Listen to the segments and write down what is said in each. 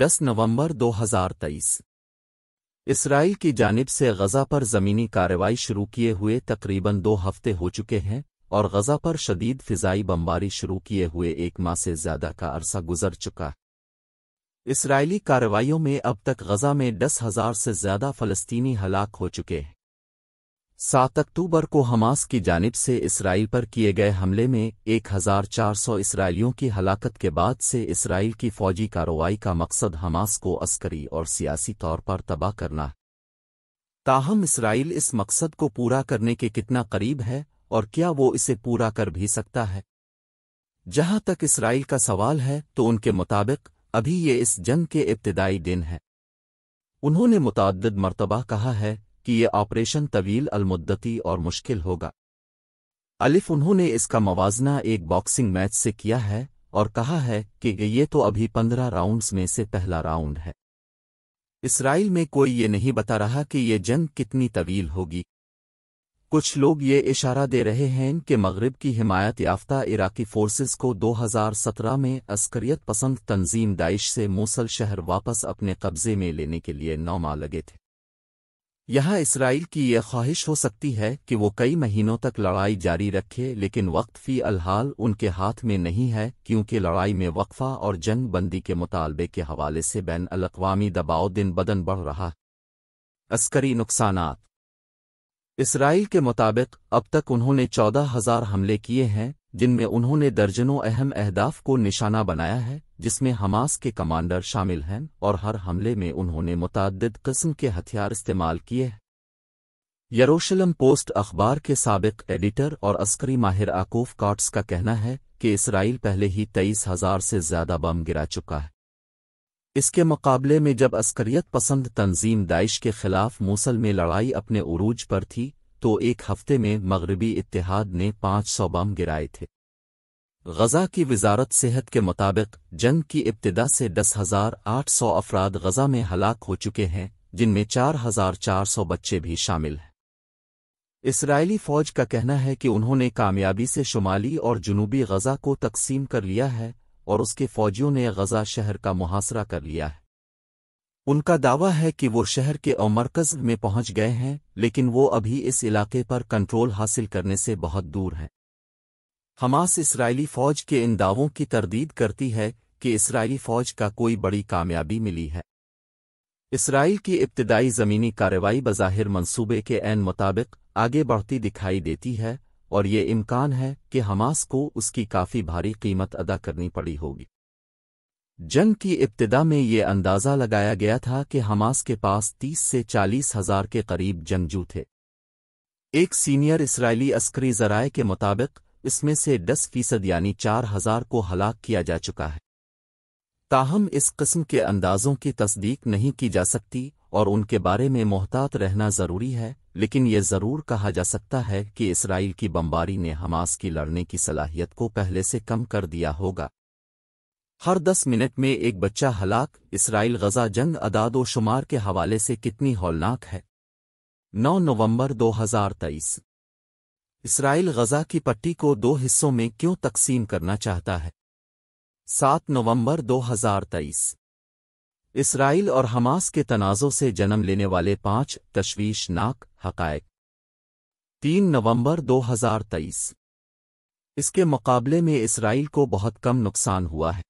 10 नवंबर 2023 Israel की जानिब से गजा पर ज़मीनी कार्रवाई शुरू किए हुए तकरीबन दो हफ्ते हो चुके हैं और गजा पर शदीद फिजाई बमबारी शुरू किए हुए एक माह से ज़्यादा का अरसा गुजर चुका है इसराइली कार्रवाइयों में अब तक गजा में दस हज़ार से ज़्यादा फ़लस्तीनी हलाक हो चुके हैं सात अक्टूबर को हमास की जानब से इसराइल पर किए गए हमले में 1400 इसराइलियों की हलाकत के बाद से इसराइल की फौजी कार्रवाई का मकसद हमास को अस्करी और सियासी तौर पर तबाह करना है ताहम इसराइल इस मकसद को पूरा करने के कितना करीब है और क्या वो इसे पूरा कर भी सकता है जहां तक इसराइल का सवाल है तो उनके मुताबिक अभी ये इस जंग के इब्तदाई दिन है उन्होंने मुतद मरतबा कहा है कि ये ऑपरेशन तवील अलमुद्दती और मुश्किल होगा अलिफ उन्होंने इसका मवाजना एक बॉक्सिंग मैच से किया है और कहा है कि ये तो अभी पंद्रह राउंड्स में से पहला राउंड है इसराइल में कोई ये नहीं बता रहा कि ये जंग कितनी तवील होगी कुछ लोग ये इशारा दे रहे हैं कि मगरब की हिमायत याफ्ता इराकी फोर्सेस को 2017 में अस्करियत पसंद तंजीम दाइश से मूसल शहर वापस अपने कब्जे में लेने के लिए नौमा लगे थे यहाँ इसराइल की यह ख्वाहिश हो सकती है कि वो कई महीनों तक लड़ाई जारी रखे लेकिन वक्त फ़ी अलहाल उनके हाथ में नहीं है क्योंकि लड़ाई में वक्फा और जंग बंदी के मुतालबे के हवाले से बैन अवी दबाव दिन बदन बढ़ रहा अस्करी नुक़सान इसराइल के मुताबिक अब तक उन्होंने चौदह हजार हमले किए हैं जिनमें उन्होंने दर्जनों अहम अहदाफ को निशाना बनाया है जिसमें हमास के कमांडर शामिल हैं और हर हमले में उन्होंने मुतद कस्म के हथियार इस्तेमाल किए हैं यरूशलम पोस्ट अखबार के सबक एडिटर और अस्करी माहिर आकूफ काट्स का कहना है कि इसराइल पहले ही तेईस हजार से ज्यादा बम गिरा चुका है इसके मुकाबले में जब अस्करियत पसंद तंजीम दाइश के खिलाफ मूसल में लड़ाई अपने उरूज पर थी तो एक हफ्ते में मगरबी इतिहाद ने 500 बम गिराए थे गजा की वजारत सेहत के मुताबिक जंग की इब्तदा से दस हज़ार आठ सौ अफराद गजा में हलाक हो चुके हैं जिनमें चार हज़ार चार सौ बच्चे भी शामिल हैं इसराइली फ़ौज का कहना है कि उन्होंने कामयाबी से शुमाली और जुनूबी गजा को तकसीम कर लिया है और उसके फ़ौजियों ने गजा शहर का मुहासरा कर लिया है उनका दावा है कि वो शहर के अमरकज़ में पहुंच गए हैं लेकिन वो अभी इस इलाके पर कंट्रोल हासिल करने से बहुत दूर हैं हमास इसराइली फौज के इन दावों की तरदीद करती है कि इसराइली फौज का कोई बड़ी कामयाबी मिली है इसराइल की इब्तदाई ज़मीनी कार्रवाई बज़ाहिर मंसूबे के एन मुताबिक आगे बढ़ती दिखाई देती है और ये इम्कान है कि हमास को उसकी काफ़ी भारी कीमत अदा करनी पड़ी होगी जंग की इब्तदा में ये अंदाज़ा लगाया गया था कि हमास के पास 30 से 40 हज़ार के करीब जंगजू थे एक सीनियर इसराइली अस्करी जराए के मुताबिक इसमें से 10 फीसद यानी 4000 को हलाक किया जा चुका है ताहम इस कस्म के अंदाजों की तस्दीक नहीं की जा सकती और उनके बारे में मोहतात रहना ज़रूरी है लेकिन ये ज़रूर कहा जा सकता है कि इसराइल की बमबारी ने हमास की लड़ने की सलाहियत को पहले से कम कर दिया होगा हर दस मिनट में एक बच्चा हलाक इसराइल गजा जंग अदाद शुमार के हवाले से कितनी हौलनाक है 9 नवंबर 2023 इसराइल गजा की पट्टी को दो हिस्सों में क्यों तकसीम करना चाहता है सात नवंबर 2023 इसराइल और हमास के तनाज़ों से जन्म लेने वाले पांच तश्वीशनाक हकायक तीन नवंबर 2023 इसके मुकाबले में इसराइल को बहुत कम नुकसान हुआ है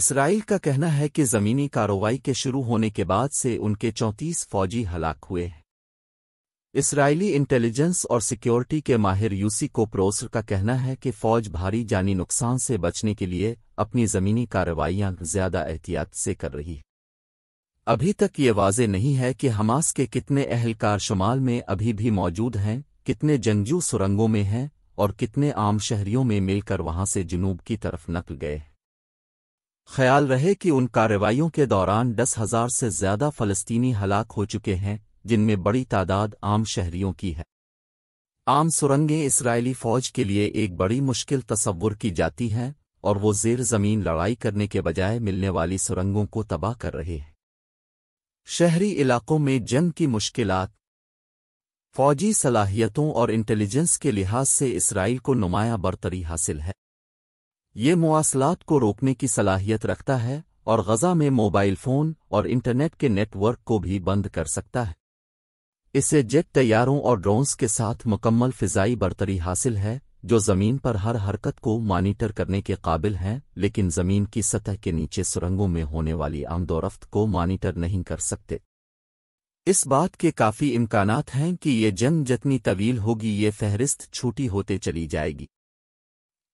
इसराइल का कहना है कि ज़मीनी कार्रवाई के शुरू होने के बाद से उनके चौंतीस फौजी हलाक हुए हैं इसराइली इंटेलिजेंस और सिक्योरिटी के माहिर यूसी कोप्रोसर का कहना है कि फौज भारी जानी नुकसान से बचने के लिए अपनी ज़मीनी कार्रवाइयां ज़्यादा एहतियात से कर रही है अभी तक ये वाजे नहीं है कि हमास के कितने अहलकार शुमाल में अभी भी मौजूद हैं कितने जंगजू सुरंगों में हैं और कितने आम शहरियों में मिलकर वहां से जुनूब की तरफ नकल गए ख्याल रहे कि उन कार्रवाइयों के दौरान दस हजार से ज्यादा फलस्तीनी हलाक हो चुके हैं जिनमें बड़ी तादाद आम शहरियों की है आम सुरंगें इसराइली फौज के लिए एक बड़ी मुश्किल तस्वुर की जाती हैं और वो जेर जमीन लड़ाई करने के बजाय मिलने वाली सुरंगों को तबाह कर रहे हैं शहरी इलाकों में जंग की मुश्किलात फौजी सलाहियतों और इंटेलिजेंस के लिहाज से इसराइल को नुमाया बरतरी हासिल है ये मुआसलात को रोकने की सलाहियत रखता है और गजा में मोबाइल फ़ोन और इंटरनेट के नेटवर्क को भी बंद कर सकता है इसे जेट तैयारों और ड्रोन्स के साथ मुकम्मल फिजाई बरतरी हासिल है जो ज़मीन पर हर हरकत को मॉनिटर करने के काबिल हैं लेकिन ज़मीन की सतह के नीचे सुरंगों में होने वाली आमदोरफ्त को मॉनिटर नहीं कर सकते इस बात के काफ़ी इम्कान हैं कि ये जंग जितनी तवील होगी ये फहरिस्त छूटी होते चली जाएगी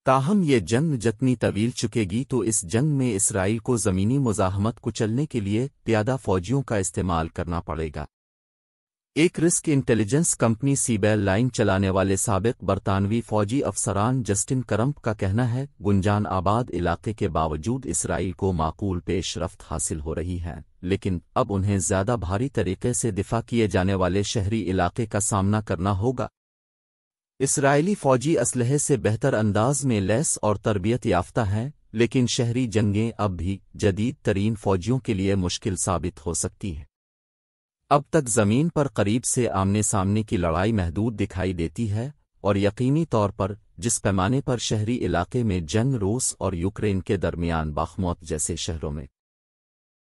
ताहम ये जंग जितनी तवील चुकेगी तो इस जंग में इसराइल को ज़मीनी मुजाहमत कुचलने के लिए प्यादा फौजियों का इस्तेमाल करना पड़ेगा एक risk intelligence company Cyble line चलाने वाले सबक बरतानवी फौजी अफसरान जस्टिन करम्प का कहना है गुंजान आबाद इलाके के बावजूद इसराइल को माकूल पेशरफ हासिल हो रही है लेकिन अब उन्हें ज्यादा भारी तरीके से दिफा किए जाने वाले शहरी इलाके का सामना करना होगा इसराइली फौजी असलहे से बेहतर अंदाज में लैस और तरबियत याफ्ता है लेकिन शहरी जंगें अब भी जदीद तरीन फौजियों के लिए मुश्किल साबित हो सकती हैं अब तक जमीन पर करीब से आमने सामने की लड़ाई महदूद दिखाई देती है और यकीनी तौर पर जिस पैमाने पर शहरी इलाके में जंग रूस और यूक्रेन के दरमियान बाखमौत जैसे शहरों में